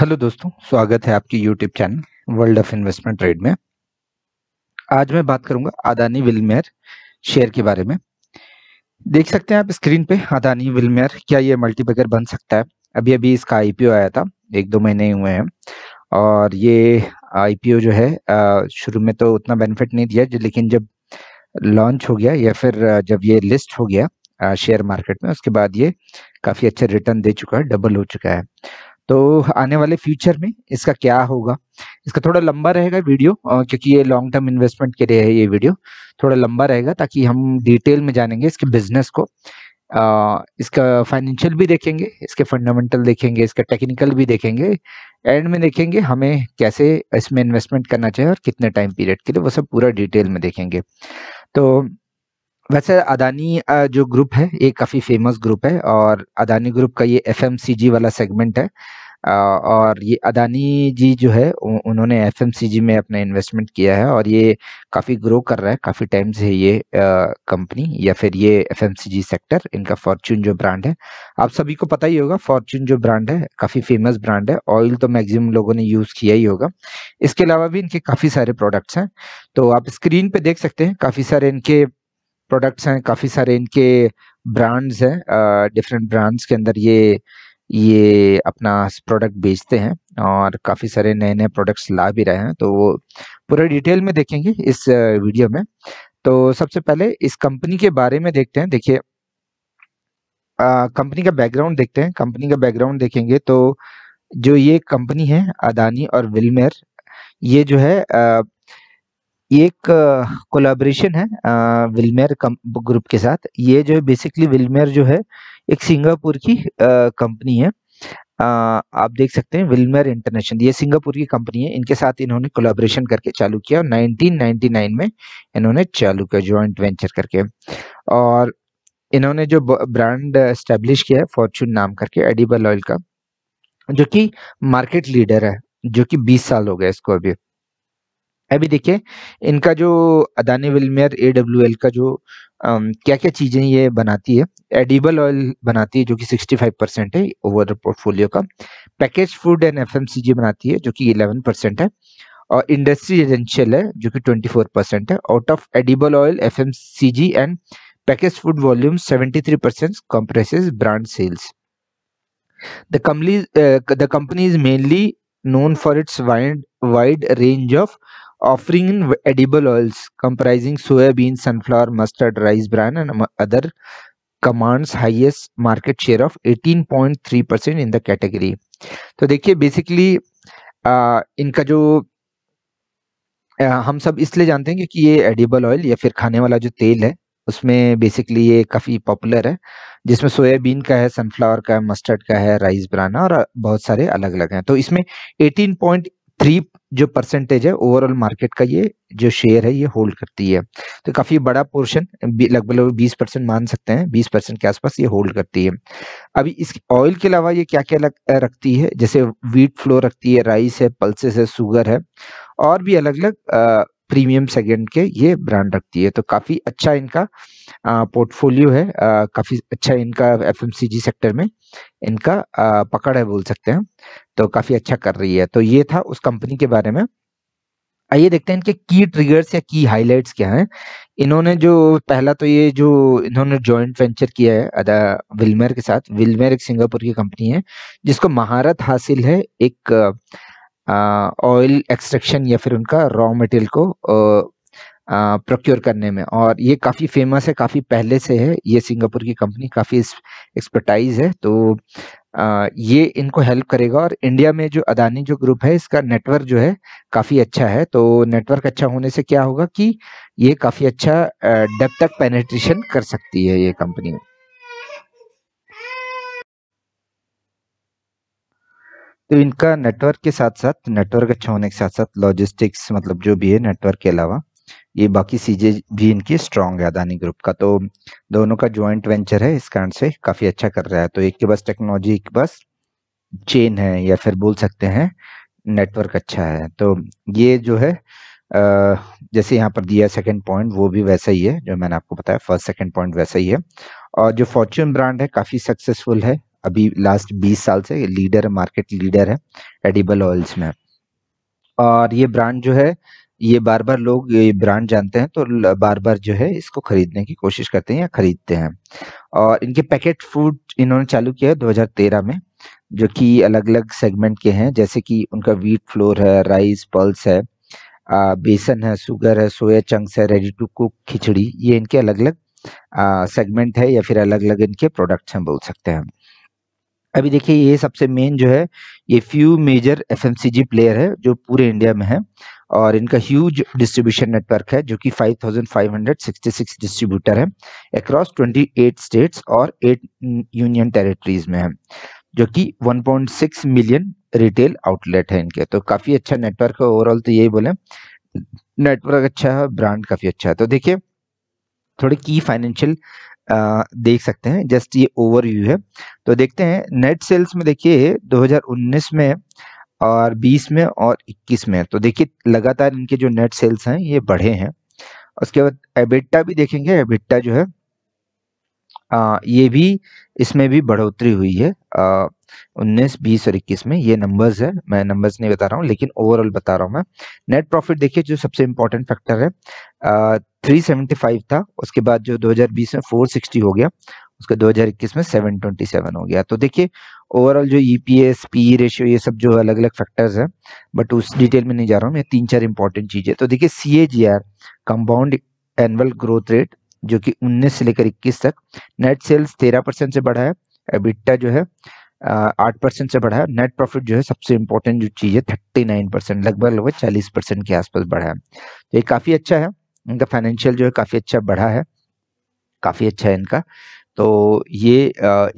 Hello दोस्तों स्वागत है आपकी YouTube channel world of investment trade में आज मैं बात करूंगा अदानी विलमेयर शेयर के बारे में देख सकते हैं आप स्क्रीन पे अदानी विलमेयर क्या ये मल्टीपेकर बन सकता है अभी अभी इसका आईपीओ आया था एक दो महीने हुए हैं और ये आईपीओ जो है शुरू में तो उतना बेनिफिट नहीं दिया लेकिन जब लॉन्च हो गया या फिर जब ये लिस्ट हो गया शेयर मार्केट में उसके बाद ये काफ़ी अच्छे रिटर्न दे चुका है डबल हो चुका है तो आने वाले फ्यूचर में इसका क्या होगा इसका थोड़ा लंबा रहेगा वीडियो क्योंकि ये लॉन्ग टर्म इन्वेस्टमेंट के लिए है ये वीडियो थोड़ा लंबा रहेगा ताकि हम डिटेल में जानेंगे इसके बिजनेस को आ, इसका फाइनेंशियल भी देखेंगे इसके फंडामेंटल देखेंगे इसका टेक्निकल भी देखेंगे एंड में देखेंगे हमें कैसे इसमें इन्वेस्टमेंट करना चाहिए और कितने टाइम पीरियड के लिए वो सब पूरा डिटेल में देखेंगे तो वैसे अदानी जो ग्रुप है ये काफ़ी फेमस ग्रुप है और अदानी ग्रुप का ये एफ वाला सेगमेंट है और ये अदानी जी जो है उन्होंने एफ में अपना इन्वेस्टमेंट किया है और ये काफ़ी ग्रो कर रहा है काफ़ी टाइम से ये कंपनी या फिर ये एफ सेक्टर इनका फॉर्च्यून जो ब्रांड है आप सभी को पता ही होगा फॉर्च्यून जो ब्रांड है काफ़ी फेमस ब्रांड है ऑयल तो मैक्सिमम लोगों ने यूज़ किया ही होगा इसके अलावा भी इनके काफ़ी सारे प्रोडक्ट्स हैं तो आप स्क्रीन पे देख सकते हैं काफ़ी सारे इनके प्रोडक्ट्स हैं काफ़ी सारे इनके ब्रांड्स हैं डिफरेंट ब्रांड्स के अंदर ये ये अपना प्रोडक्ट बेचते हैं और काफ़ी सारे नए नए प्रोडक्ट्स ला भी रहे हैं तो वो पूरे डिटेल में देखेंगे इस वीडियो में तो सबसे पहले इस कंपनी के बारे में देखते हैं देखिए कंपनी का बैकग्राउंड देखते हैं कंपनी का बैकग्राउंड देखेंगे तो जो ये कंपनी है अदानी और विलमेर ये जो है आ, ये एक कोलाब्रेशन है विलमेयर ग्रुप के साथ ये जो है बेसिकली विलमेयर जो है एक सिंगापुर की कंपनी है आ, आप देख सकते हैं विलमेयर इंटरनेशनल ये सिंगापुर की कंपनी है इनके साथ इन्होंने कोलाब्रेशन करके चालू किया और 1999 में इन्होंने चालू किया जॉइंट वेंचर करके और इन्होंने जो ब्रांड स्टेब्लिश किया है फॉर्चून नाम करके एडिबल ऑयल का जो कि मार्केट लीडर है जो कि 20 साल हो गए इसको अभी अभी देखिए इनका जो Adani Wilmar A W L का जो Um, क्या क्या चीजें ये बनाती है एडिबल ऑयल बनाती है जो कि 65 परसेंट है ओवर पोर्टफोलियो का पैकेज फूड एंड एफएमसीजी बनाती है जो कि 11 परसेंट है और इंडस्ट्री एजेंशियल है जो कि 24 परसेंट है out of edible oil FMCG and package food volume 73 percent brand sales the company the company is mainly known for its wide range of offering in edible oils comprising soybean, sunflower, mustard, rice bran and other commands highest market share of 18.3% in the category. तो देखिए basically इनका जो आ, हम सब इसलिए जानते हैं क्योंकि ये एडिबल ऑयल या फिर खाने वाला जो तेल है उसमें बेसिकली ये काफ़ी पॉपुलर है जिसमें सोयाबीन का है सनफ्लावर का है मस्टर्ड का है राइस ब्राना और बहुत सारे अलग अलग हैं तो इसमें 18.3 जो परसेंटेज है ओवरऑल मार्केट का ये जो शेयर है ये होल्ड करती है तो काफी बड़ा पोर्शन लगभग लगभग बीस परसेंट मान सकते हैं बीस परसेंट के आसपास ये होल्ड करती है अभी इस ऑयल के अलावा ये क्या क्या लग, रखती है जैसे वीट फ्लो रखती है राइस है पल्सेस है शुगर है और भी अलग अलग प्रीमियम सेगमेंट के ये ब्रांड रखती है तो काफी अच्छा इनका पोर्टफोलियो है आ, काफी अच्छा इनका एफएमसीजी सेक्टर में इनका आ, पकड़ है बोल सकते हैं तो काफी अच्छा कर रही है तो ये था उस कंपनी के बारे में आइए देखते हैं इनके की ट्रिगर्स या की हाइलाइट्स क्या हैं इन्होंने जो पहला तो ये जो इन्होंने जॉइंट वेंचर किया है अदा विलमेर के साथ विलमेर एक सिंगापुर की कंपनी है जिसको महारत हासिल है एक आ, ऑयल एक्सट्रैक्शन या फिर उनका रॉ मटेरियल को प्रोक्योर करने में और ये काफ़ी फेमस है काफ़ी पहले से है ये सिंगापुर की कंपनी काफ़ी एक्सपर्टाइज है तो आ, ये इनको हेल्प करेगा और इंडिया में जो अदानी जो ग्रुप है इसका नेटवर्क जो है काफ़ी अच्छा है तो नेटवर्क अच्छा होने से क्या होगा कि ये काफ़ी अच्छा डेप तक पेनिट्रेशन कर सकती है ये कंपनी तो इनका नेटवर्क के साथ साथ नेटवर्क अच्छा होने के साथ साथ लॉजिस्टिक्स मतलब जो भी है नेटवर्क के अलावा ये बाकी चीजें भी इनकी स्ट्रांग है अदानी ग्रुप का तो दोनों का ज्वाइंट वेंचर है इस कारण से काफी अच्छा कर रहा है तो एक के पास टेक्नोलॉजी एक के पास चेन है या फिर बोल सकते हैं नेटवर्क अच्छा है तो ये जो है जैसे यहाँ पर दिया सेकंड पॉइंट वो भी वैसा ही है जो मैंने आपको बताया फर्स्ट सेकंड पॉइंट वैसा ही है और जो फॉर्च्यून ब्रांड है काफ़ी सक्सेसफुल है अभी लास्ट 20 साल से लीडर मार्केट लीडर है एडिबल ऑयल्स में और ये ब्रांड जो है ये बार बार लोग ये ब्रांड जानते हैं तो बार बार जो है इसको खरीदने की कोशिश करते हैं या खरीदते हैं और इनके पैकेट फूड इन्होंने चालू किया है 2013 में जो कि अलग अलग सेगमेंट के हैं जैसे कि उनका व्हीट फ्लोर है राइस पल्स है आ, बेसन है सुगर है सोया चंक्स है रेडी टू कुक खिचड़ी ये इनके अलग अलग सेगमेंट है या फिर अलग अलग इनके प्रोडक्ट्स हम बोल सकते हैं अभी देखिए ये सबसे मेन जो है ये फ्यू मेजर एफ प्लेयर है जो पूरे इंडिया में है और इनका ह्यूज डिस्ट्रीब्यूशन नेटवर्क है जो कि 5,566 डिस्ट्रीब्यूटर है अक्रॉस 28 स्टेट्स और 8 यूनियन टेरिटरीज में है जो कि 1.6 मिलियन रिटेल आउटलेट है इनके तो काफी अच्छा नेटवर्क है ओवरऑल तो यही बोले नेटवर्क अच्छा है ब्रांड काफी अच्छा है तो देखिये थोड़े की फाइनेंशियल देख सकते हैं जस्ट ये ओवरव्यू है तो देखते हैं नेट सेल्स में देखिए 2019 में और 20 में और 21 में तो देखिए लगातार इनके जो नेट सेल्स हैं ये बढ़े हैं उसके बाद एबिट्टा भी देखेंगे एबिट्टा जो है आ, ये भी इसमें भी बढ़ोतरी हुई है आ, उन्नीस बीस और इक्कीस में ये नंबर्स है मैं नंबर्स नहीं बता रहा हूँ लेकिन ओवरऑल बता रहा हूँ मैं नेट प्रॉफिट देखिए जो सबसे इम्पोर्टेंट फैक्टर है थ्री सेवेंटी फाइव था उसके बाद जो दो हजार बीस में फोर सिक्सटी हो गया उसके दो हजार इक्कीस में सेवन ट्वेंटी सेवन हो गया तो देखिए ओवरऑल जो E P S P ratio ये सब जो अलग अलग फैक्टर्स हैं बट उस डिटेल में नहीं जा रहा हूँ मैं तीन चार इंपॉर्टेंट चीज़ें तो देखिए C A G R compound annual growth rate जो कि उन्नीस से लेकर इक्कीस तक नेट सेल्स तेरह परसेंट से बढ़ा है एबिट्टा जो है आठ परसेंट से बढ़ा है नेट प्रॉफिट जो है सबसे इम्पोर्टेंट जो चीज़ है थर्टी नाइन परसेंट लगभग लगभग चालीस परसेंट के आसपास बढ़ा है तो ये काफ़ी अच्छा है इनका फाइनेंशियल जो है काफ़ी अच्छा बढ़ा है काफ़ी अच्छा है इनका तो ये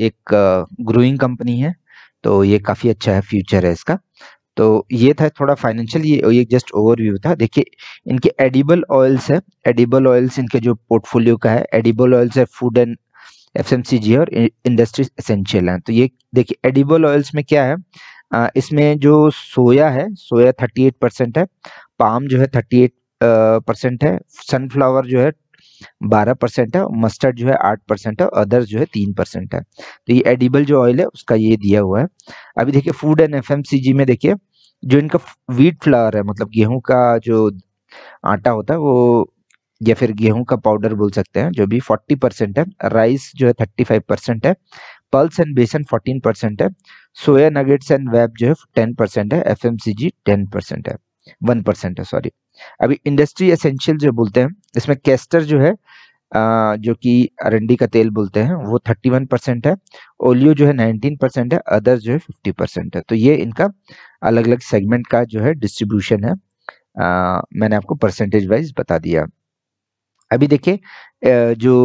एक ग्रोइंग कंपनी है तो ये काफ़ी अच्छा है फ्यूचर है इसका तो ये था थोड़ा फाइनेंशियल ये एक जस्ट ओवरव्यू था देखिए इनके एडिबल ऑयल्स है एडिबल ऑयल्स इनके जो पोर्टफोलियो का है एडिबल ऑयल्स है फूड एंड एफ और इंडस्ट्री एसेंशियल हैं तो ये देखिए एडिबल ऑयल्स में क्या है आ, इसमें जो सोया है सोया 38 परसेंट है पाम जो है 38 परसेंट है सनफ्लावर जो है 12 परसेंट है मस्टर्ड जो है 8 परसेंट है अदर्स जो है 3 परसेंट है तो ये एडिबल जो ऑयल है उसका ये दिया हुआ है अभी देखिए फूड एंड एफएमसीजी में देखिए जो इनका वीट फ्लावर है मतलब गेहूँ का जो आटा होता है वो या फिर गेहूं का पाउडर बोल सकते हैं जो भी 40 परसेंट है राइस जो है 35 परसेंट है पल्स एंड बेसन 14 परसेंट है सोया नगेट्स एंड वेब जो है 10 परसेंट है F M C G ten percent है वन परसेंट है सॉरी अभी इंडस्ट्री एसेंशियल जो बोलते हैं इसमें कैस्टर जो है जो कि अरंडी का तेल बोलते हैं वो 31 परसेंट है ओलियो जो है 19 परसेंट है अदर जो है 50 परसेंट है तो ये इनका अलग अलग सेगमेंट का जो है डिस्ट्रीब्यूशन है आ, मैंने आपको परसेंटेज वाइज बता दिया अभी देखिए जो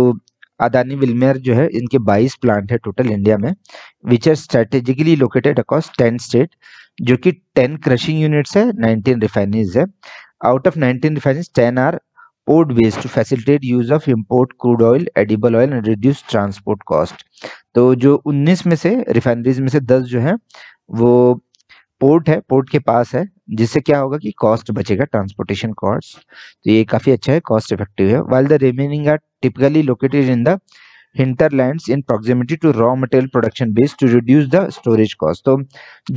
अदानी विलमेयर जो है इनके 22 प्लांट है टोटल इंडिया में which are strategically located across 10 state जो कि 10 क्रशिंग यूनिट्स है 19 रिफाइनरीज है out of 19 refineries 10 are port based to facilitate use of import crude oil edible oil and reduce transport cost तो जो 19 में से रिफाइनरीज में से 10 जो है वो पोर्ट है पोर्ट के पास है जिससे क्या होगा कि कॉस्ट बचेगा ट्रांसपोर्टेशन कॉस्ट तो ये काफी अच्छा है कॉस्ट इफेक्टिव है while the remaining are typically located in the hinterlands in proximity to raw material production base to reduce the storage cost तो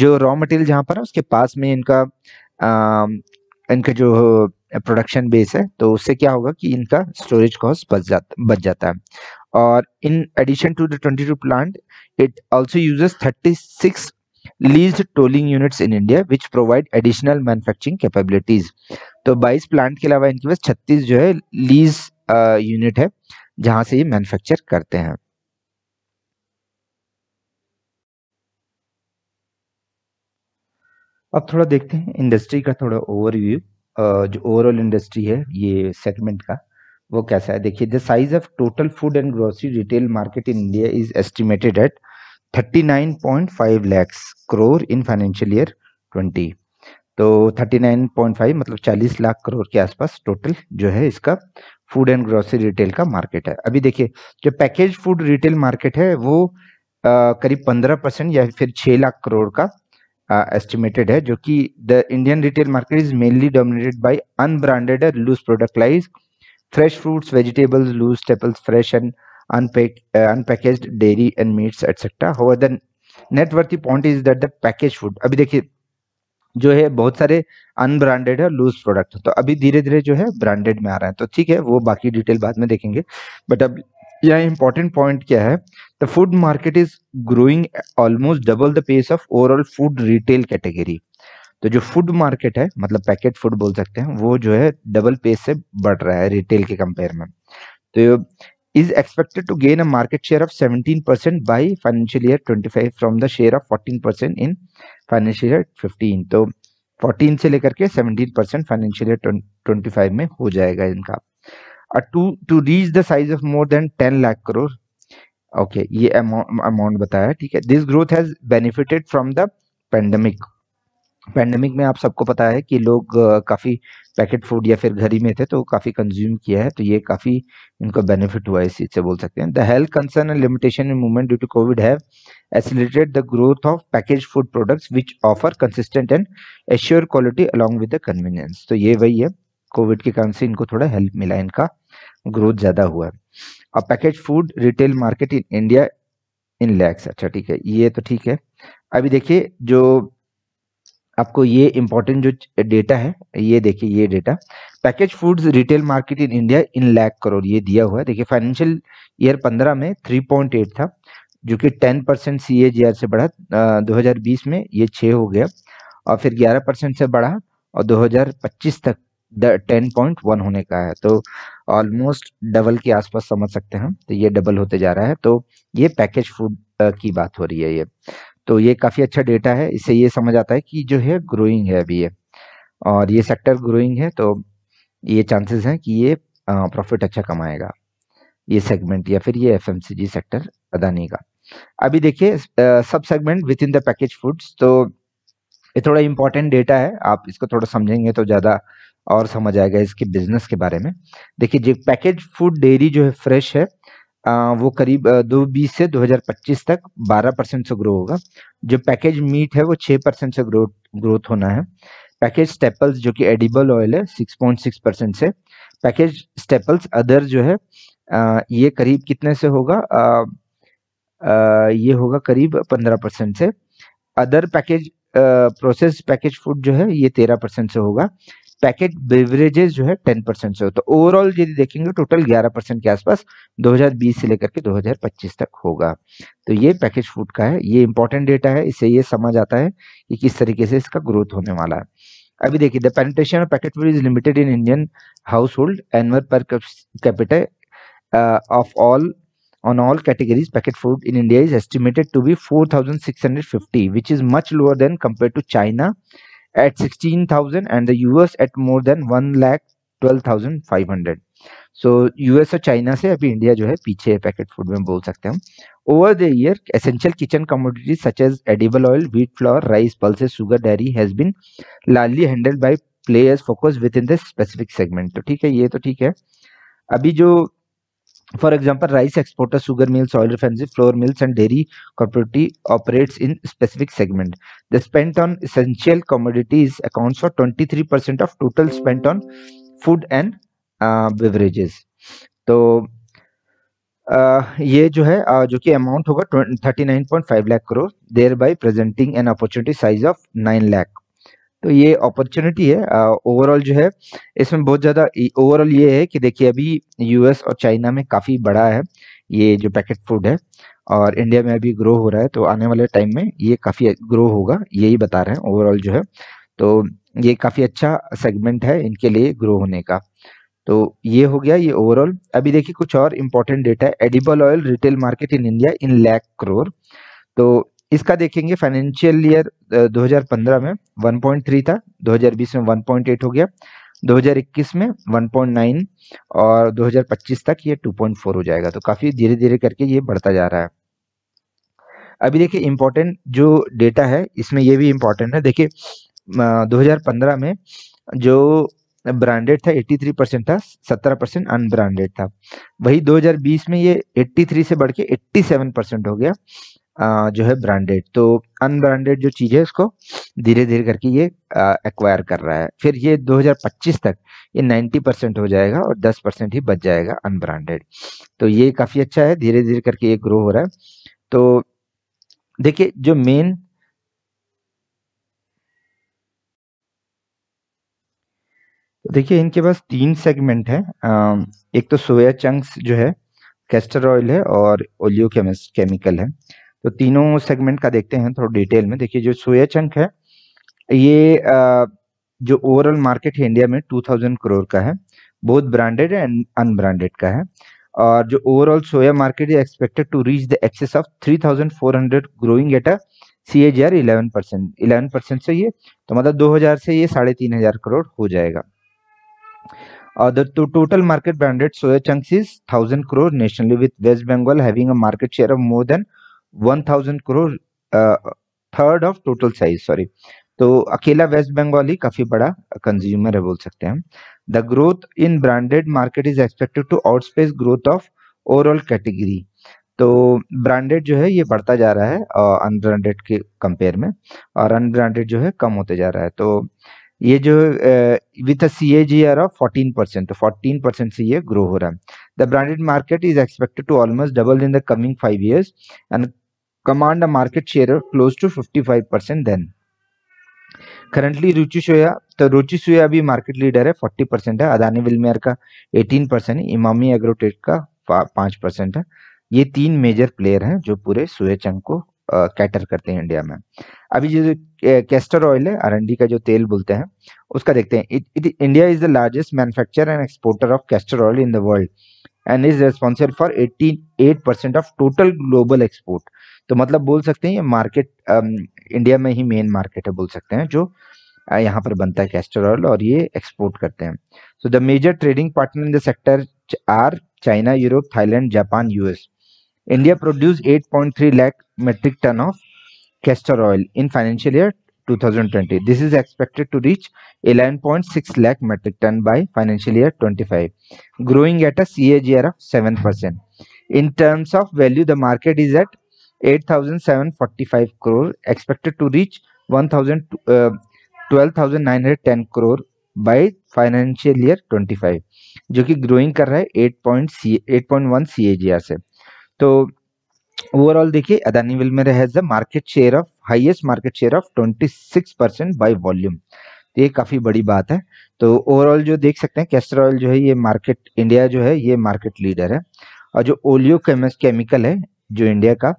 जो रॉ मटेरियल जहाँ पर है उसके पास में इनका आ, इनका जो प्रोडक्शन बेस है तो उससे क्या होगा कि इनका स्टोरेज कॉस्ट बच जाता बच जाता है और in addition to the twenty two plant it also uses thirty six lease tolling units in India which provide additional manufacturing capabilities तो 22 प्लांट के अलावा इनके पास 36 जो है लीज यूनिट है जहां से ये मैन्युफैक्चर करते हैं अब थोड़ा देखते हैं इंडस्ट्री का थोड़ा ओवरव्यू जो ओवरऑल इंडस्ट्री है ये सेगमेंट का वो कैसा है देखिए the size of total food and grocery retail market in India is estimated at 39.5 lakhs crore in financial year 20 तो 39.5 मतलब 40 लाख करोड़ के आसपास टोटल जो है इसका फूड एंड ग्रोसरी रिटेल का मार्केट है अभी देखिए जो पैकेज फूड रिटेल मार्केट है वो आ, करीब 15 परसेंट या फिर 6 लाख करोड़ का एस्टिमेटेड है जो कि the Indian retail market is mainly dominated by unbranded loose product lies fresh fruits vegetables loose staples fresh and unpacked, uh, unpackaged dairy and meats etc. However, the net worthy point is that the packaged food abhi देखिए जो है बहुत सारे unbranded है loose product तो अभी धीरे धीरे जो है ब्रांडेड में आ रहा है तो ठीक है वो बाकी डिटेल बाद में देखेंगे बट अब यह इंपॉर्टेंट पॉइंट क्या है the food market is growing almost double the pace of overall food retail category तो जो फूड मार्केट है मतलब पैकेट फूड बोल सकते हैं वो जो है डबल पेस से बढ़ रहा है रिटेल के कंपेयर में तो is expected to gain a market share of 17% by financial year 25 from the share of 14% in financial year 15 तो 14 से लेकर के 17% फाइनेंशियल ईयर 25 में हो जाएगा इनका to to reach the size of more than 10 lakh crore okay ये अमाउंट बताया ठीक है this growth has benefited from the pandemic pandemic में आप सबको पता है कि लोग uh, काफ़ी पैकेट फूड या फिर घर ही में थे तो काफ़ी कंज्यूम किया है तो ये काफ़ी इनको बेनिफिट हुआ है इस चीज़ से बोल सकते हैं the health concern and limitation in movement due to COVID have accelerated the growth of package food products which offer consistent and assure quality along with the convenience तो ये वही है कोविड के कारण से इनको थोड़ा हेल्प मिला इनका ग्रोथ ज़्यादा हुआ है और package food retail market in India in lakhs अच्छा ठीक है ये तो ठीक है अभी देखिए जो आपको ये इंपॉर्टेंट जो डेटा है ये देखिए ये data package foods retail market in India in lakh crore ये दिया हुआ है देखिए फाइनेंशियल ईयर 15 में 3.8 था जो कि 10 परसेंट सी से बढ़ा 2020 में ये 6 हो गया और फिर 11 परसेंट से बढ़ा और 2025 तक टेन पॉइंट वन होने का है तो ऑलमोस्ट डबल के आसपास समझ सकते हैं तो ये डबल होते जा रहा है तो ये पैकेज फूड की बात हो रही है ये तो ये काफ़ी अच्छा डेटा है इससे ये समझ आता है कि जो है ग्रोइंग है अभी ये और ये सेक्टर ग्रोइंग है तो ये चांसेस हैं कि ये प्रॉफिट अच्छा कमाएगा ये सेगमेंट या फिर ये एफ सेक्टर अदानी का अभी देखिए sub segment with in the package foods तो ये थोड़ा इंपॉर्टेंट डेटा है आप इसको थोड़ा समझेंगे तो ज़्यादा और समझ आएगा इसके बिजनेस के बारे में देखिए जो पैकेज फूड डेयरी जो है फ्रेश है वो करीब दो बीस से 2025 तक 12 परसेंट से ग्रो होगा जो पैकेज मीट है वो 6 परसेंट से ग्रोथ ग्रोथ होना है पैकेज स्टेपल्स जो कि एडिबल ऑयल है 6.6 परसेंट से पैकेज स्टेपल्स अदर जो है आ, ये करीब कितने से होगा आ, आ, ये होगा करीब 15 परसेंट से other package process package food जो है ये 13 परसेंट से होगा पैकेट बेवरेजेस जो है टेन परसेंट से हो तो ओवरऑल यदि देखेंगे टोटल तो ग्यारह परसेंट के आसपास 2020 से लेकर के 2025 तक होगा तो ये पैकेज फूड का है ये इंपॉर्टेंट डेटा है इससे ये समझ आता है कि किस तरीके से इसका ग्रोथ होने वाला है अभी देखिए penetration of packet food is limited in Indian household annual per capital of all on all categories packet food in india is estimated to be 4650 which is much lower than compared to china at 16,000 and the US at more than 1 lakh 12,500 so US और China से अभी India जो है पीछे है packet food में बोल सकते हैं हम over the year essential kitchen commodities such as edible oil wheat flour rice pulses sugar dairy has been largely handled by players focus with in the specific segment तो ठीक है ये तो ठीक है अभी जो for example rice exporter sugar mills oil refiners flour mills and dairy cooperative operates in specific segment the spent on essential commodities account for twenty three percent of total spent on food and beverages तो uh, ये जो है uh, जो कि amount होगा thirty nine point five lakh crore there by presenting an opportunity size of nine lakh तो ये opportunity है ओवरऑल जो है इसमें बहुत ज़्यादा ओवरऑल ये है कि देखिए अभी यूएस और चाइना में काफ़ी बड़ा है ये जो पैकेट फूड है और इंडिया में अभी ग्रो हो रहा है तो आने वाले टाइम में ये काफ़ी ग्रो होगा यही बता रहे हैं ओवरऑल जो है तो ये काफ़ी अच्छा सेगमेंट है इनके लिए ग्रो होने का तो ये हो गया ये ओवरऑल अभी देखिए कुछ और इम्पोर्टेंट डेटा है edible oil retail market in India in lakh crore तो इसका देखेंगे फाइनेंशियल ईयर 2015 में 1.3 था 2020 में 1.8 हो गया 2021 में 1.9 और 2025 तक ये 2.4 हो जाएगा तो काफ़ी धीरे धीरे करके ये बढ़ता जा रहा है अभी देखिए इम्पोर्टेंट जो डेटा है इसमें ये भी इम्पोर्टेंट है देखिए 2015 में जो ब्रांडेड था 83 परसेंट था 17 परसेंट अनब्रांडेड था वही 2020 में ये 83 से बढ़ के 87 परसेंट हो गया जो है ब्रांडेड तो अनब्रांडेड जो चीज़ है उसको धीरे धीरे करके ये एक्वायर कर रहा है फिर ये 2025 तक ये 90 परसेंट हो जाएगा और 10 परसेंट ही बच जाएगा अनब्रांडेड तो ये काफ़ी अच्छा है धीरे धीरे करके ये ग्रो हो रहा है तो देखिए जो मेन तो देखिए इनके पास तीन सेगमेंट है एक तो सोया चंक्स जो है कैस्टर ऑयल है और ओलियो केमिकल है तो तीनों सेगमेंट का देखते हैं थोड़ा डिटेल में देखिए जो सोया चंक है ये आ, जो ओवरऑल मार्केट है इंडिया में 2000 करोड़ का है बहुत ब्रांडेड एंड अनब्रांडेड का है और जो overall soya market is expected to reach the excess of 3400 growing at a C A R eleven percent eleven percent से ये तो मतलब 2000 से ये साढ़े तीन हजार करोड़ हो जाएगा और the total market branded soya chunks is thousand crore nationally with West Bengal having a market share of more than 1000 crore third of total size sorry तो अकेला वेस्ट बंगाल ही काफी बड़ा कंज्यूमर है बोल सकते हैं the growth in branded market is expected to outpace growth of overall category तो branded जो है ये बढ़ता जा रहा है अनब्रांडेड के कंपेयर में और अनब्रांडेड जो है कम होते जा रहा है तो ये जो with a C A G R of fourteen percent तो फोर्टीन परसेंट से ये ग्रो हो रहा है the branded market is expected to almost double in the coming five years and command a market share of close to 55% then. Currently Ruchi soya तो ruchi soya bhi market leader है 40 percent है अदानी विलमेयर का 18 percent है इमामी एग्रोटेट का पाँच percent है ये तीन मेजर प्लेयर हैं जो पूरे सोया चंग को कैटर करते हैं इंडिया में अभी जो कैस्टर ऑयल है अरंडी का जो तेल बोलते हैं उसका देखते हैं India is the largest manufacturer and exporter of castor oil in the world and is responsible for 88 eight percent of total global export तो मतलब बोल सकते हैं ये मार्केट इंडिया में ही मेन मार्केट है बोल सकते हैं जो यहाँ पर बनता है कैस्टर ऑयल और ये एक्सपोर्ट करते हैं so the major trading partner in the sector are China Europe Thailand Japan US India produce 8.3 point lakh metric ton of castor oil in financial year 2020 this is expected to reach 11.6 point six lakh metric ton by financial year 25 growing at a C of seven percent in terms of value the market is at 8,745 crore expected to reach 1,000 12,910 crore by financial year 25 जो कि growing कर रहा है 8.1 CAGR से तो overall देखिए Adani Wilmar has the market share of highest market share of 26 percent by volume तो ये काफ़ी बड़ी बात है तो ओवरऑल जो देख सकते हैं कैस्टर ऑयल जो है ये मार्केट इंडिया जो है ये मार्केट लीडर है और जो ओलियो केमिकल है जो इंडिया का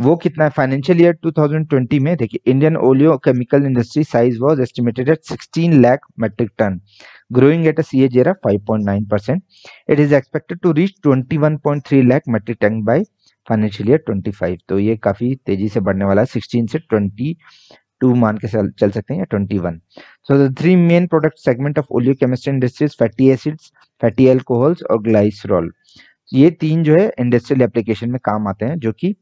वो कितना है फाइनेंशियल ईयर 2020 में देखिए Indian oleo chemical industry size was estimated at 16 lakh metric ton growing at a CAGR of 5.9 percent it is expected to reach 21.3 lakh metric ton by financial year 25 तो ये काफी तेजी से बढ़ने वाला है सिक्सटीन से ट्वेंटी टू मान के चल, सकते हैं twenty one so the three main product segment of oleo chemistry industries fatty acids fatty alcohols और ग्लाइसरोल ये तीन जो है इंडस्ट्रियल एप्लीकेशन में काम आते हैं जो की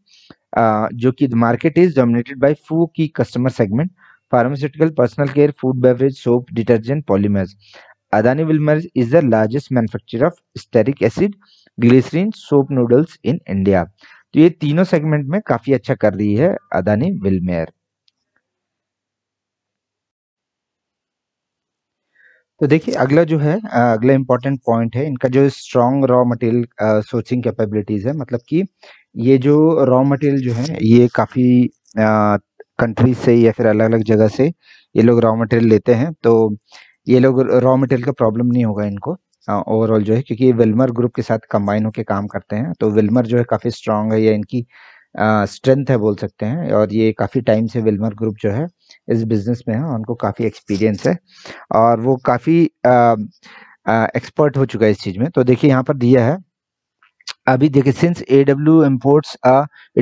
जो कि the market is dominated by few key customer segment pharmaceutical personal care food beverage soap detergent polymers Adani Wilmar's is the largest manufacture of stearic acid glycerin soap noodles in India तो ये तीनों सेगमेंट में काफी अच्छा कर रही है अदानी विलमेयर तो देखिए अगला जो है अगला इम्पोर्टेंट पॉइंट है इनका जो strong raw material sourcing capabilities है मतलब कि ये जो रॉ मटेरियल जो है ये काफ़ी कंट्री से या फिर अलग अलग जगह से ये लोग रॉ मटेरियल लेते हैं तो ये लोग रॉ मटेरियल का प्रॉब्लम नहीं होगा इनको ओवरऑल जो है क्योंकि ये विल्मर ग्रुप के साथ कंबाइन होकर काम करते हैं तो विल्मर जो है काफ़ी स्ट्रांग है या इनकी स्ट्रेंथ है बोल सकते हैं और ये काफ़ी टाइम से विल्मर ग्रुप जो है इस बिज़नेस में है उनको काफ़ी एक्सपीरियंस है और वो काफ़ी एक्सपर्ट हो चुका है इस चीज़ में तो देखिए यहाँ पर दिया है अभी देखिए since A W imports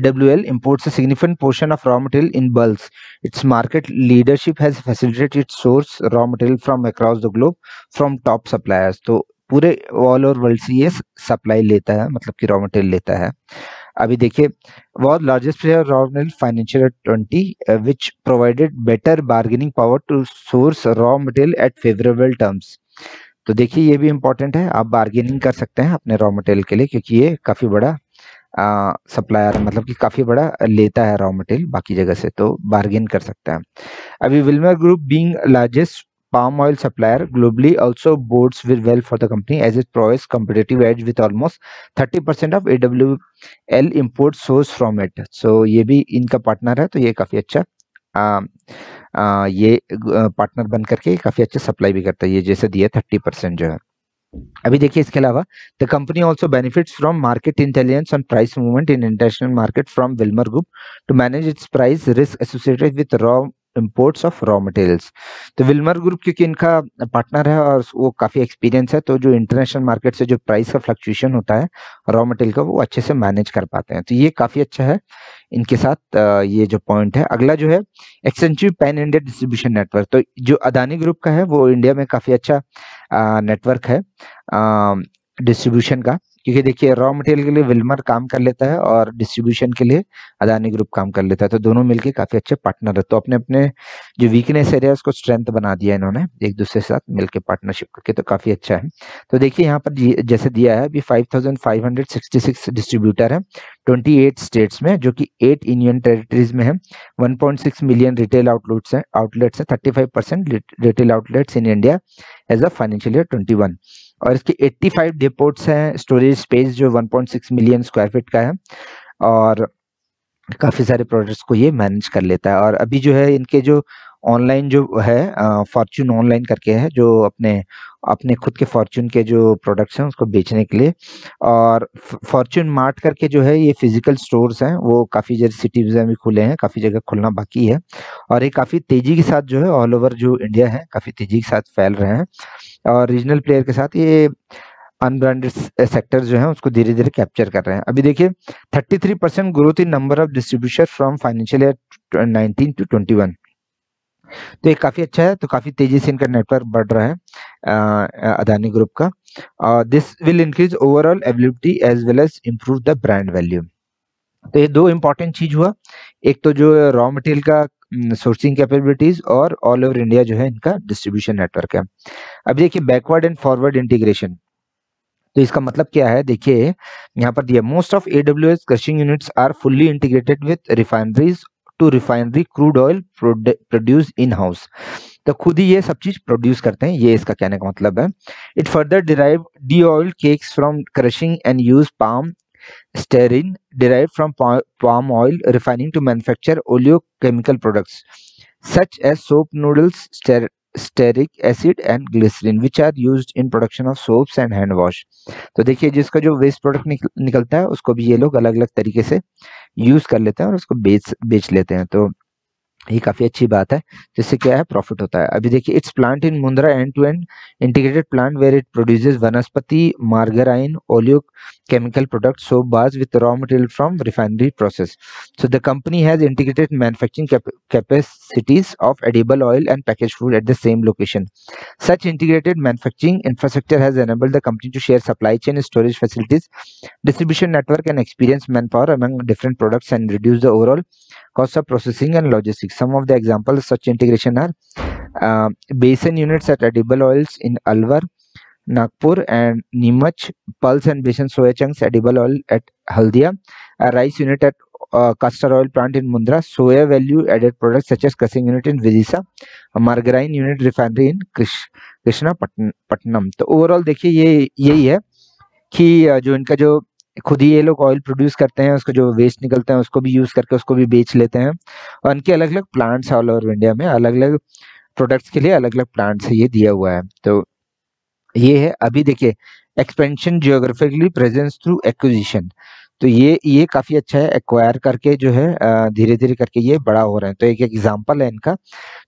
W L imports a significant portion of raw material in bulk its market leadership has facilitate its source raw material from across the globe from top suppliers तो पूरे all over world से ये supply लेता है मतलब कि raw material लेता है अभी देखिए was largest player raw material financial twenty which provided better bargaining power to source raw material at favourable terms तो देखिए ये भी इम्पोर्टेंट है आप बार्गेनिंग कर सकते हैं अपने रॉ मटेरियल के लिए क्योंकि ये काफ़ी बड़ा सप्लायर मतलब कि काफ़ी बड़ा लेता है रॉ मटेरियल बाकी जगह से तो बार्गेन कर सकते हैं अभी Wilmar group being largest palm boards with well for the company as it company as as with almost thirty percent of A W L import source from it so ये भी इनका पार्टनर है तो ये काफी अच्छा आ, आ, ये पार्टनर बन करके काफ़ी अच्छा सप्लाई भी करता है ये जैसे दिया थर्टी परसेंट जो है अभी देखिए इसके अलावा the company also benefits from market intelligence on price movement in international market from Wilmar group to manage its price risk associated with raw imports of raw materials तो विल्मर ग्रुप क्योंकि इनका partner है और वो काफ़ी experience है तो जो इंटरनेशनल मार्केट से जो प्राइस का फ्लक्चुएशन होता है रॉ मटेरियल का वो अच्छे से मैनेज कर पाते हैं तो ये काफ़ी अच्छा है इनके साथ ये जो पॉइंट है अगला जो है extensive pan India distribution network तो जो अदानी ग्रुप का है वो इंडिया में काफ़ी अच्छा नेटवर्क है डिस्ट्रीब्यूशन का क्योंकि देखिए रॉ मटेरियल के लिए विल्मर काम कर लेता है और डिस्ट्रीब्यूशन के लिए अदानी ग्रुप काम कर लेता है तो दोनों मिलके काफी अच्छे तो पार्टनर है तो अपने अपने जो वीकनेस एरिया उसको स्ट्रेंथ बना दिया इन्होंने एक दूसरे के साथ मिलकर पार्टनरशिप करके तो काफी अच्छा है तो देखिए यहाँ पर जैसे दिया है अभी फाइव डिस्ट्रीब्यूटर है 28 स्टेट्स में जो कि 8 यूनियन टेरिटरीज में है 1.6 मिलियन रिटेल आउटलेट्स हैं आउटलेट्स हैं 35 percent retail outlets in India as a financial year 21 और इसके 85 डिपोर्ट्स हैं स्टोरेज स्पेस जो 1.6 मिलियन स्क्वायर फीट का है और काफ़ी सारे प्रोडक्ट्स को ये मैनेज कर लेता है और अभी जो है इनके जो ऑनलाइन जो है फॉर्च्यून ऑनलाइन करके है जो अपने अपने खुद के फॉर्चून के जो प्रोडक्ट्स हैं उसको बेचने के लिए और फॉर्चून मार्ट करके जो है ये फिजिकल स्टोर्स हैं वो काफ़ी जगह सिटीज में भी खुले हैं काफ़ी जगह खुलना बाकी है और ये काफ़ी तेज़ी के साथ जो है ऑल ओवर जो इंडिया है काफ़ी तेज़ी के साथ फैल रहे हैं और रीजनल प्लेयर के साथ ये अनब्रांडेड सेक्टर जो है उसको धीरे धीरे कैप्चर कर रहे हैं अभी देखिए 33 percent growth in number of distribution from financial year 19 to one तो ये काफ़ी अच्छा है तो काफ़ी तेजी से इनका नेटवर्क बढ़ रहा है अदानी ग्रुप का और this will increase overall ability as well as improve the brand value तो ये दो इंपॉर्टेंट चीज हुआ एक तो जो रॉ मटेरियल का सोर्सिंग कैपेबिलिटीज और ऑल ओवर इंडिया जो है इनका डिस्ट्रीब्यूशन नेटवर्क है अब देखिए बैकवर्ड एंड फॉरवर्ड इंटीग्रेशन तो इसका मतलब क्या है देखिए यहाँ पर दिया most of AW S crushing units are fully integrated with refineries to refinery crude oil produce in house तो खुद ही ये सब चीज प्रोड्यूस करते हैं ये इसका कहने का मतलब है it further derive de oil cakes from crushing and use palm stearin derive from palm oil refining to manufacture oleo chemical products such as soap noodles stearic acid and glycerin which are use in production of soaps and hand wash तो देखिए जिसका जो waste product निकलता है उसको भी ये लोग अलग अलग तरीके से यूज कर लेते हैं और उसको बेच बेच लेते हैं तो ये काफी अच्छी बात है जिससे क्या है प्रॉफिट होता है अभी देखिए its plant in Mundra end to end integrated plant where it produces vanaspati margarine oleo chemical product so based with raw material from refinery process so the company has integrated manufacturing capacities of edible oil and package food at the same location such integrated manufacturing infrastructure has enable the company to share supply chain storage facilities distribution network and experience man power among different products and reduce the overall cost of processing and logistics some of the examples such integration are uh, basin units at edible oils in Alwar, Nagpur and Nimach, pulse and basin soya chunks edible oil at Haldia, a rice unit at uh, castor oil plant in Mundra, soya value added products such as crushing unit in Vidisha, margarine unit refinery in Krish, Krishna Patnam. तो overall देखिए ये यही है कि जो इनका जो खुद ही ये लोग ऑयल प्रोड्यूस करते हैं उसको जो वेस्ट निकलता है उसको भी यूज करके उसको भी बेच लेते हैं और इनके अलग अलग प्लांट्स ऑल ओवर इंडिया में अलग अलग प्रोडक्ट्स के लिए अलग अलग प्लांट्स ये दिया हुआ है तो ये है अभी देखिए expansion geographically presence through acquisition तो ये ये काफी अच्छा है एक्वायर करके जो है धीरे धीरे करके ये बड़ा हो रहा है तो एक एग्जाम्पल है इनका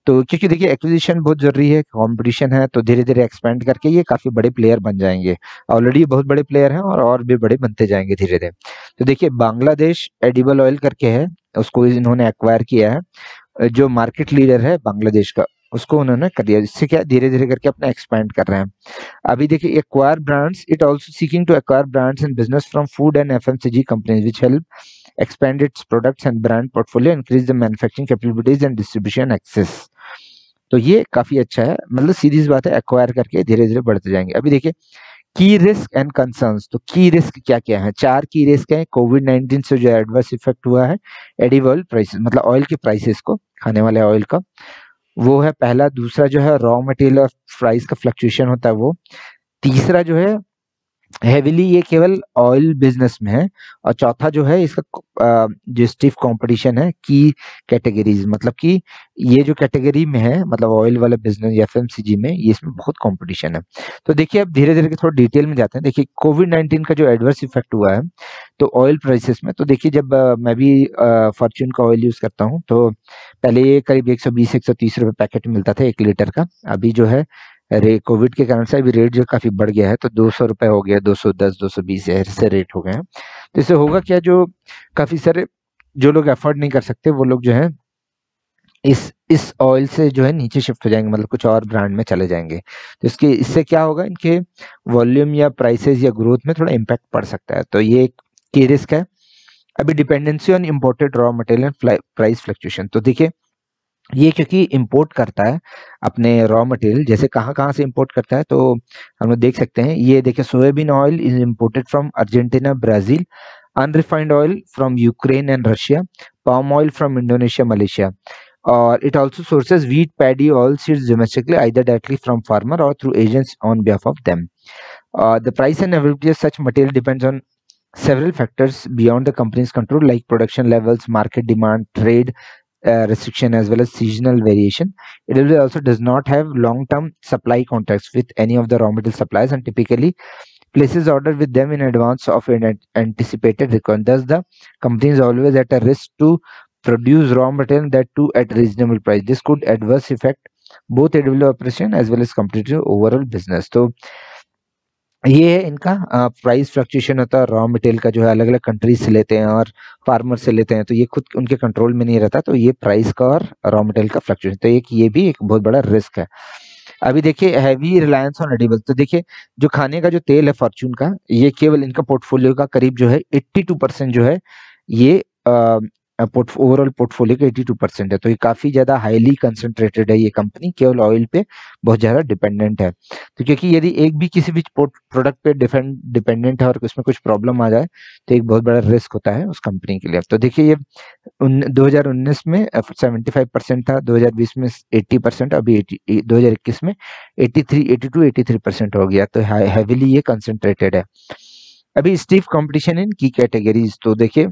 तो क्योंकि देखिए एक्विजिशन बहुत जरूरी है कंपटीशन है तो धीरे धीरे एक्सपेंड करके ये काफी बड़े प्लेयर बन जाएंगे ऑलरेडी बहुत बड़े प्लेयर हैं और और भी बड़े बनते जाएंगे धीरे धीरे तो देखिए बांग्लादेश एडिबल ऑयल करके है उसको इन्होंने एक्वायर किया है जो मार्केट लीडर है बांग्लादेश का उसको उन्होंने कर दिया जिससे क्या धीरे धीरे करके अपना एक्सपैंड कर रहे हैं अभी देखिए acquire brands it also seeking to acquire brands and business from food and F companies which help expand its products and brand portfolio increase the manufacturing capabilities and distribution access तो ये काफी अच्छा है मतलब सीरीज बात है acquire करके धीरे धीरे बढ़ते जाएंगे अभी देखिए की रिस्क एंड कंसर्न तो की रिस्क क्या क्या है चार की रिस्क है कोविड नाइनटीन से जो एडवर्स इफेक्ट हुआ है एडिबल प्राइसेस मतलब ऑयल के प्राइसेस को खाने वाले ऑयल का वो है पहला दूसरा जो है रॉ मटेरियल और प्राइस का फ्लक्चुएशन होता है वो तीसरा जो है हेविली ये केवल ऑयल बिजनेस में है और चौथा जो है इसका जो स्टिफ कंपटीशन है की कैटेगरीज मतलब कि ये जो कैटेगरी में है मतलब ऑयल वाला बिजनेस या एफएमसीजी में ये इसमें बहुत कंपटीशन है तो देखिए अब धीरे धीरे थोड़ा डिटेल में जाते हैं देखिए कोविड नाइन्टीन का जो एडवर्स इफेक्ट हुआ है तो ऑयल प्राइसेस में तो देखिए जब मैं भी फॉर्च्यून का ऑयल यूज करता हूँ तो पहले ये करीब सौ तीस रुपए पैकेट मिलता था एक लीटर का अभी जो है अरे कोविड के कारण से अभी रेट जो काफी बढ़ गया है तो दो सौ रुपए हो गया दो सौ दस दो सौ बीस ऐसे रेट हो गए हैं तो इससे होगा क्या जो काफी सारे जो लोग एफर्ड नहीं कर सकते वो लोग जो है इस इस ऑयल से जो है नीचे शिफ्ट हो जाएंगे मतलब कुछ और ब्रांड में चले जाएंगे तो इसके इससे क्या होगा इनके वॉल्यूम या प्राइसेस या ग्रोथ में थोड़ा इम्पैक्ट पड़ सकता है तो ये एक की रिस्क है अभी dependency on imported raw material price fluctuation तो देखिये ये क्योंकि इम्पोर्ट करता है अपने रॉ मटेरियल जैसे कहाँ कहाँ से इम्पोर्ट करता है तो हम लोग देख सकते हैं ये देखें soybean oil is imported from Argentina Brazil unrefined oil from Ukraine and Russia palm oil from Indonesia Malaysia और it also sources wheat paddy oil seeds domestically either directly from farmer और through agents on behalf of them the price and availability such material depends on several factors beyond the company's control like production levels market demand trade Uh, restriction as well as seasonal variation. It also does not have long-term supply contracts with any of the raw material suppliers and typically places order with them in advance of an anticipated requirement. Thus, the company is always at a risk to produce raw material that too at reasonable price. This could adverse affect both AWS operation as well as competitive overall business. So ये है इनका price fluctuation होता है raw material का जो है अलग अलग कंट्रीज से लेते हैं और फार्मर से लेते हैं तो ये खुद उनके कंट्रोल में नहीं रहता तो ये प्राइस का और रॉ मटेरियल का फ्लक्चुएशन तो एक ये भी एक बहुत बड़ा रिस्क है अभी देखिए हैवी रिलायंस ऑन एडिबल तो देखिए जो खाने का जो तेल है फॉर्चून का ये केवल इनका पोर्टफोलियो का करीब जो है एट्टी परसेंट जो है ये ओवरऑल पोर्टफोलियो का 82 परसेंट है तो ये काफी ज्यादा हाईली कंसंट्रेटेड है ये कंपनी केवल ऑयल पे बहुत ज्यादा डिपेंडेंट है तो क्योंकि यदि एक भी किसी भी प्रोडक्ट पे डिपेंडेंट है और उसमें कुछ प्रॉब्लम आ जाए तो एक बहुत बड़ा रिस्क होता है उस कंपनी के लिए तो देखिए ये उन, 2019 में 75 परसेंट था 2020 में 80 परसेंट अभी 80, 2021 में 83, 82, 83 परसेंट हो गया तो हैविली ये कंसंट्रेटेड है अभी स्टीव कंपटीशन इन की कैटेगरीज तो देखिये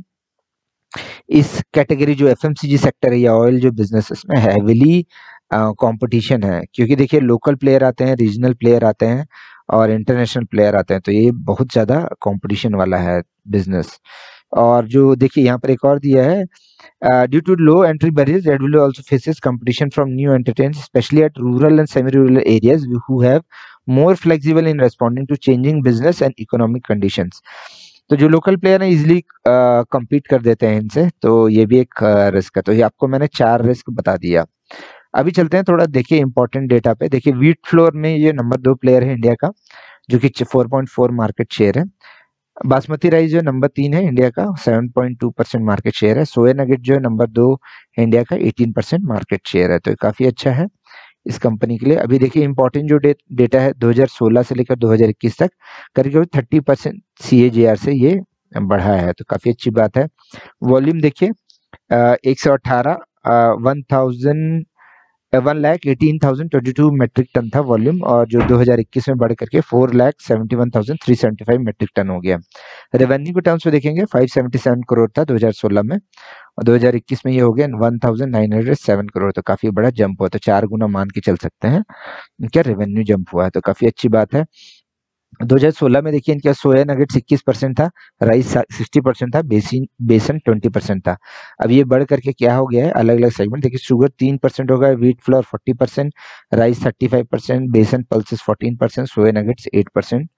इस कैटेगरी जो एफएमसीजी सेक्टर है या ऑयल जो बिजनेस इसमें हैविली कंपटीशन है क्योंकि देखिए लोकल प्लेयर आते हैं रीजनल प्लेयर आते हैं और इंटरनेशनल प्लेयर आते हैं तो ये बहुत ज़्यादा कंपटीशन वाला है बिजनेस और जो देखिए यहाँ पर एक और दिया है due to low entry barrier red will also faces competition from new entrants especially at rural and semi rural areas who have more flexible in responding to changing business and economic conditions तो जो local player है easily compete कर देते हैं इनसे तो ये भी एक रिस्क है तो ये आपको मैंने चार रिस्क बता दिया अभी चलते हैं थोड़ा देखिए इंपॉर्टेंट डेटा पे देखिए वीट फ्लोर में ये नंबर दो प्लेयर है इंडिया का जो कि 4.4 मार्केट शेयर है बासमती राइस जो नंबर तीन है इंडिया का 7.2 परसेंट मार्केट शेयर है सोए नगेट जो है नंबर दो इंडिया का 18 परसेंट मार्केट शेयर है तो काफी अच्छा है इस कंपनी के लिए अभी देखिए इंपॉर्टेंट जो डे, डेटा है 2016 से लेकर 2021 तक करीब थर्टी परसेंट सी से ये बढ़ा है तो काफ़ी अच्छी बात है वॉल्यूम देखिए एक सौ अट्ठारह one thousand one lakh eighteen thousand twenty two metric ton था वॉल्यूम और जो 2021 में बढ़ करके four lakh seventy one thousand three seventy five metric ton हो गया रेवेन्यू के टर्म्स में देखेंगे फाइव सेवेंटी सेवन करोड़ था 2016 में और 2021 में ये हो गया one thousand nine hundred seven crore तो काफी बड़ा जंप हुआ तो चार गुना मान के चल सकते हैं क्या रेवेन्यू जंप हुआ है तो काफी अच्छी बात है 2016 में देखिए इनका सोया नगेट 21 परसेंट था राइस 60 परसेंट था बेसिन बेसन 20 परसेंट था अब ये बढ़ करके क्या हो गया है अलग अलग सेगमेंट देखिए शुगर 3 परसेंट होगा wheat flour 40 percent rice 35 percent besan pulses 14 percent soya nuggets 8 percent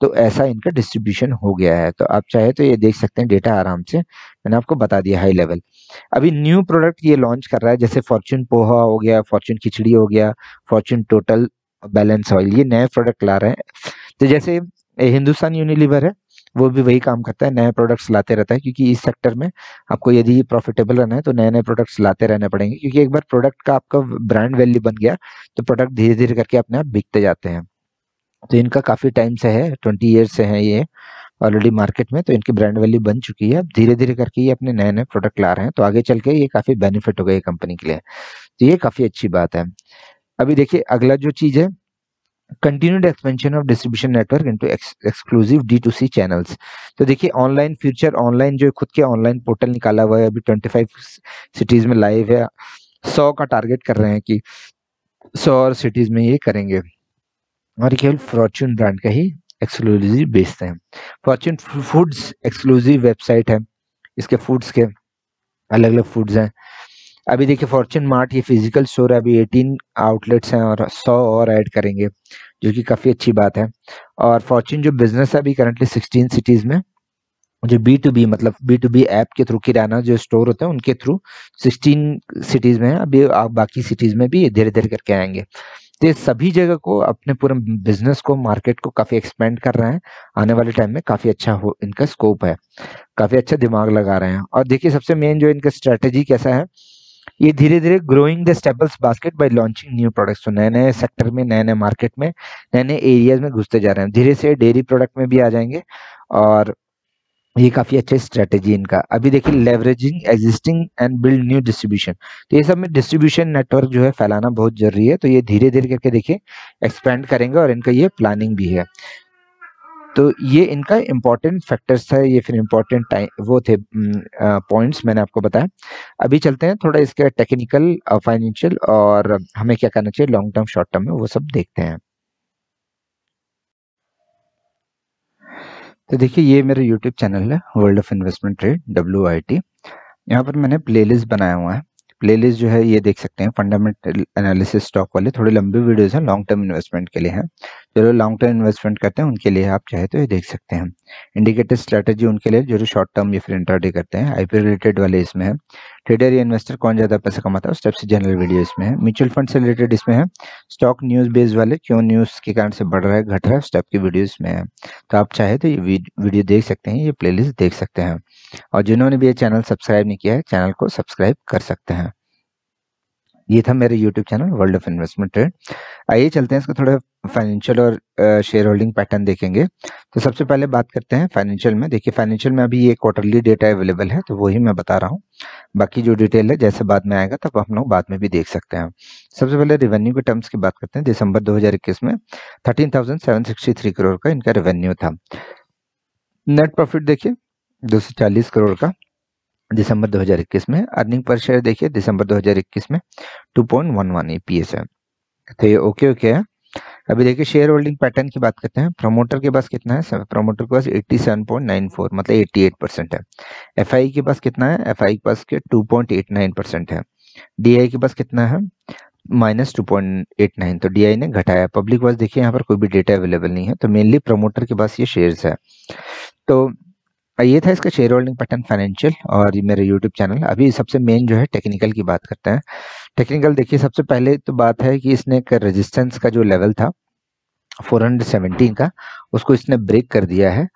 तो ऐसा इनका डिस्ट्रीब्यूशन हो गया है तो आप चाहे तो ये देख सकते हैं डेटा आराम से मैंने आपको बता दिया हाई लेवल अभी न्यू प्रोडक्ट ये लॉन्च कर रहा है जैसे फॉर्चून पोहा हो गया फॉर्चून खिचड़ी हो गया फॉर्चून टोटल बैलेंस ऑयल ये नए प्रोडक्ट ला रहे हैं तो जैसे हिंदुस्तान यूनिलीवर है वो भी वही काम करता है नए प्रोडक्ट्स लाते रहता है क्योंकि इस सेक्टर में आपको यदि प्रॉफिटेबल रहना है तो नए नए प्रोडक्ट्स लाते रहने पड़ेंगे क्योंकि एक बार प्रोडक्ट का आपका ब्रांड वैल्यू बन गया तो प्रोडक्ट धीरे धीरे करके अपने आप बिकते जाते हैं तो इनका काफ़ी टाइम से है ट्वेंटी ईयर्स से है ये ऑलरेडी मार्केट में तो इनकी ब्रांड वैल्यू बन चुकी है अब धीरे धीरे करके ये अपने नए नए प्रोडक्ट ला रहे हैं तो आगे चल के ये काफ़ी बेनिफिट होगा ये कंपनी के लिए तो ये काफ़ी अच्छी बात है अभी देखिए अगला जो चीज़ है continued expansion of distribution network into exclusive D to C channels तो देखिए ऑनलाइन फ्यूचर ऑनलाइन जो खुद के ऑनलाइन पोर्टल निकाला हुआ है अभी ट्वेंटी फाइव सिटीज में लाइव है सौ का टारगेट कर रहे हैं कि सौ और सिटीज में ये करेंगे और केवल फॉर्चून ब्रांड का ही एक्सक्लूसिव बेचते हैं फॉर्चून फूड्स एक्सक्लूसिव वेबसाइट है इसके फूड्स के अलग अलग फूड्स हैं अभी देखिए फॉर्चून मार्ट ये फिजिकल स्टोर है अभी एटीन आउटलेट्स हैं और सौ और ऐड करेंगे जो कि काफ़ी अच्छी बात है और फॉर्चून जो बिजनेस है अभी करंटली सिक्सटीन सिटीज़ में जो बी टू बी मतलब बी टू बी ऐप के थ्रू किराना जो स्टोर होते हैं उनके थ्रू सिक्सटीन सिटीज़ में है अभी बाकी सिटीज़ में भी धीरे धीरे करके आएंगे तो सभी जगह को अपने पूरे बिजनेस को मार्केट को काफ़ी एक्सपेंड कर रहे हैं आने वाले टाइम में काफ़ी अच्छा हो इनका स्कोप है काफ़ी अच्छा दिमाग लगा रहे हैं और देखिए सबसे मेन जो इनका स्ट्रेटेजी कैसा है ये धीरे धीरे growing the staples basket by launching new products तो नए नए सेक्टर में नए नए मार्केट में नए नए एरियाज में घुसते जा रहे हैं धीरे से डेयरी प्रोडक्ट में भी आ जाएंगे और ये काफी अच्छे स्ट्रेटेजी इनका अभी देखिए leveraging existing and build new distribution तो ये सब में डिस्ट्रीब्यूशन नेटवर्क जो है फैलाना बहुत जरूरी है तो ये धीरे धीरे करके देखिए एक्सपेंड करेंगे और इनका ये प्लानिंग भी है तो ये इनका इम्पोर्टेंट फैक्टर्स था ये फिर इम्पोर्टेंट टाइम वो थे पॉइंट्स मैंने आपको बताया अभी चलते हैं थोड़ा इसके टेक्निकल फाइनेंशियल और हमें क्या करना चाहिए लॉन्ग टर्म शॉर्ट टर्म में वो सब देखते हैं तो देखिए ये मेरा यूट्यूब चैनल है world of investment trade W I T यहाँ पर मैंने प्ले बनाया हुआ है प्लेलिस्ट जो है ये देख सकते हैं फंडामेंटल एनालिसिस स्टॉक वाले थोड़े लंबे वीडियोस हैं लॉन्ग टर्म इन्वेस्टमेंट के लिए हैं जो लॉन्ग टर्म इन्वेस्टमेंट करते हैं उनके लिए आप चाहे तो ये देख सकते हैं इंडिकेटर स्ट्रेटेजी उनके लिए जो शॉर्ट टर्म या फिर इंटरडे करते हैं आई रिलेटेड वाले इसमें है ट्रेडर या इन्वेस्टर कौन ज़्यादा पैसा कमाता है उस टाइप से जनरल वीडियो इसमें है म्यूचुअल फंड से रिलेटेड इसमें है स्टॉक न्यूज़ बेस वाले क्यों न्यूज़ के कारण से बढ़ रहा है घट रहा है उस टाइप की वीडियो इसमें है तो आप चाहे तो ये वीडियो देख सकते हैं ये प्लेलिस्ट देख सकते हैं और जिन्होंने भी ये चैनल सब्सक्राइब नहीं किया है चैनल को सब्सक्राइब कर सकते हैं ये था मेरे YouTube channel world of investment trade आइए चलते हैं इसका थोड़ा फाइनेंशियल और शेयर होल्डिंग पैटर्न देखेंगे तो सबसे पहले बात करते हैं फाइनेंशियल में देखिए फाइनेंशियल में अभी ये क्वार्टरली डेटा अवेलेबल है तो वही मैं बता रहा हूँ बाकी जो डिटेल है जैसे बाद में आएगा तब हम लोग बाद में भी देख सकते हैं सबसे पहले रेवेन्यू के टर्म्स की बात करते हैं दिसंबर दो में थर्टीन करोड़ का इनका रेवेन्यू था नेट प्रॉफिट देखिए दो करोड़ का दिसंबर 2021 में अर्निंग पर शेयर देखिए दिसंबर 2021 में 2.11 ईपीएस e है तो ये ओके ओके है अभी देखिए शेयर होल्डिंग पैटर्न की बात करते हैं प्रमोटर के पास कितना है प्रमोटर के पास 87.94 मतलब 88 परसेंट है एफ के पास कितना है एफ के पास के 2.89 परसेंट है डी के पास कितना है minus two point eight nine तो डी ने घटाया पब्लिक वाइज देखिए यहाँ पर कोई भी डेटा अवेलेबल नहीं है तो मेनली प्रमोटर के पास ये शेयर्स है तो ये था इसका शेयर होल्डिंग पैटर्न फाइनेंशियल और ये मेरा यूट्यूब चैनल अभी सबसे मेन जो है टेक्निकल की बात करते हैं टेक्निकल देखिए सबसे पहले तो बात है कि इसने एक रेजिस्टेंस का जो लेवल था 417 का उसको इसने ब्रेक कर दिया है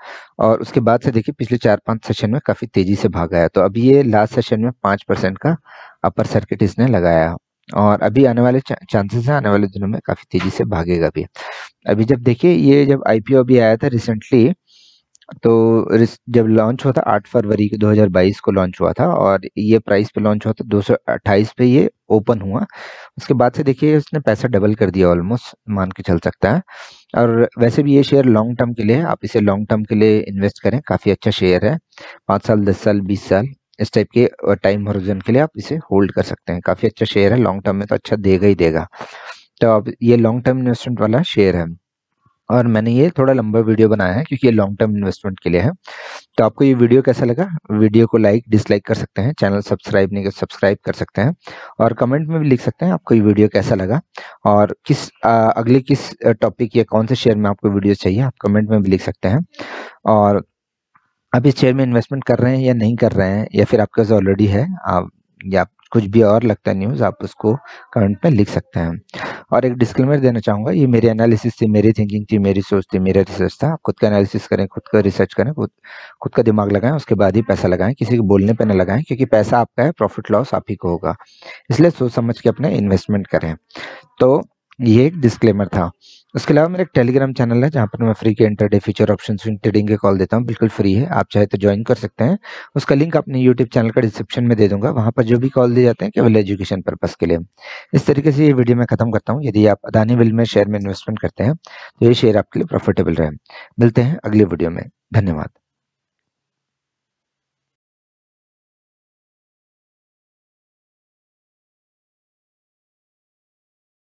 और उसके बाद से देखिए पिछले चार पांच सेशन में काफ़ी तेज़ी से भाग है तो अभी ये लास्ट सेशन में पाँच परसेंट का अपर सर्किट इसने लगाया और अभी आने वाले चांसेस हैं आने वाले दिनों में काफ़ी तेज़ी से भागेगा भी अभी जब देखिए ये जब आईपीओ भी आया था रिसेंटली तो जब लॉन्च हुआ था 8 फरवरी हज़ार 2022 को लॉन्च हुआ था और ये प्राइस पे लॉन्च हुआ था अट्ठाईस पे ये ओपन हुआ। उसके बाद से देखिए इसने पैसा डबल कर दिया ऑलमोस्ट मान के चल सकता है और वैसे भी ये शेयर लॉन्ग टर्म के लिए है। आप इसे लॉन्ग टर्म के लिए इन्वेस्ट करें। काफ़ी अच्छा शेयर है। पाँच साल, दस साल, बीस साल इस टाइप के टाइम होराइज़न के लिए आप इसे होल्ड कर सकते हैं। काफ़ी अच्छा शेयर है लॉन्ग टर्म में तो अच्छा देगा ही देगा। तो आप ये लॉन्ग टर्म इन्वेस्टमेंट वाला शेयर है। और मैंने ये थोड़ा लंबा वीडियो बनाया है क्योंकि ये लॉन्ग टर्म इन्वेस्टमेंट के लिए है तो आपको ये वीडियो कैसा लगा वीडियो को लाइक डिसलाइक कर सकते हैं चैनल सब्सक्राइब नहीं कर सब्सक्राइब कर सकते हैं और कमेंट में भी लिख सकते हैं आपको ये वीडियो कैसा लगा और किस आ, अगले किस टॉपिक या कौन से शेयर में आपको वीडियो चाहिए आप कमेंट में भी लिख सकते हैं और आप इस शेयर में इन्वेस्टमेंट कर रहे हैं या नहीं कर रहे हैं या फिर आपके पास ऑलरेडी है आप या कुछ भी और लगता है न्यूज़ आप उसको कमेंट में लिख सकते हैं और एक डिस्क्लेमर देना चाहूँगा ये मेरी एनालिसिस थी मेरी थिंकिंग थी मेरी सोच थी मेरा रिसर्च था आप खुद का एनालिसिस करें खुद का रिसर्च करें खुद खुद का दिमाग लगाएं उसके बाद ही पैसा लगाएं किसी को बोलने पर ना लगाएं क्योंकि पैसा आपका है प्रॉफिट लॉस आप ही को होगा इसलिए सोच समझ के अपने इन्वेस्टमेंट करें तो ये एक डिस्क्लेमर था उसके अलावा मेरा एक टेलीग्राम चैनल है जहाँ पर मैं फ्री के intraday future option trading के कॉल देता हूँ बिल्कुल फ्री है आप चाहे तो ज्वाइन कर सकते हैं उसका लिंक अपने यूट्यूब चैनल का डिस्क्रिप्शन में दे दूंगा वहाँ पर जो भी कॉल दिए जाते हैं केवल एजुकेशन पर्पज के लिए इस तरीके से ये वीडियो मैं खत्म करता हूँ यदि आप अदानी विल में शेयर में इन्वेस्टमेंट करते हैं तो ये शेयर आपके लिए प्रॉफिटेबल रहे मिलते हैं अगले वीडियो में धन्यवाद